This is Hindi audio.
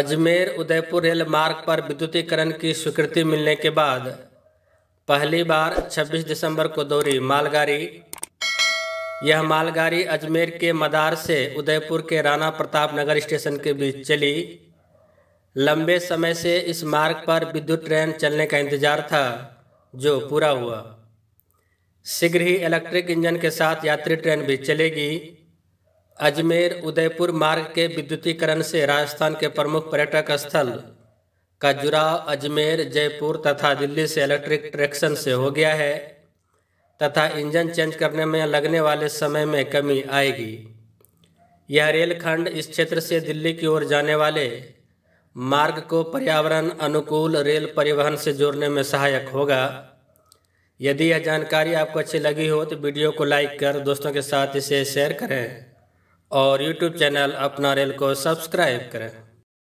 अजमेर उदयपुर रेल मार्ग पर विद्युतीकरण की स्वीकृति मिलने के बाद पहली बार 26 दिसंबर को दौड़ी मालगाड़ी यह मालगाड़ी अजमेर के मदार से उदयपुर के राणा प्रताप नगर स्टेशन के बीच चली लंबे समय से इस मार्ग पर विद्युत ट्रेन चलने का इंतजार था जो पूरा हुआ शीघ्र ही इलेक्ट्रिक इंजन के साथ यात्री ट्रेन भी चलेगी अजमेर उदयपुर मार्ग के विद्युतीकरण से राजस्थान के प्रमुख पर्यटक स्थल का जुड़ाव अजमेर जयपुर तथा दिल्ली से इलेक्ट्रिक ट्रैक्शन से हो गया है तथा इंजन चेंज करने में लगने वाले समय में कमी आएगी यह रेलखंड इस क्षेत्र से दिल्ली की ओर जाने वाले मार्ग को पर्यावरण अनुकूल रेल परिवहन से जोड़ने में सहायक होगा यदि यह जानकारी आपको अच्छी लगी हो तो वीडियो को लाइक कर दोस्तों के साथ इसे शेयर करें और यूट्यूब चैनल अपना रेल को सब्सक्राइब करें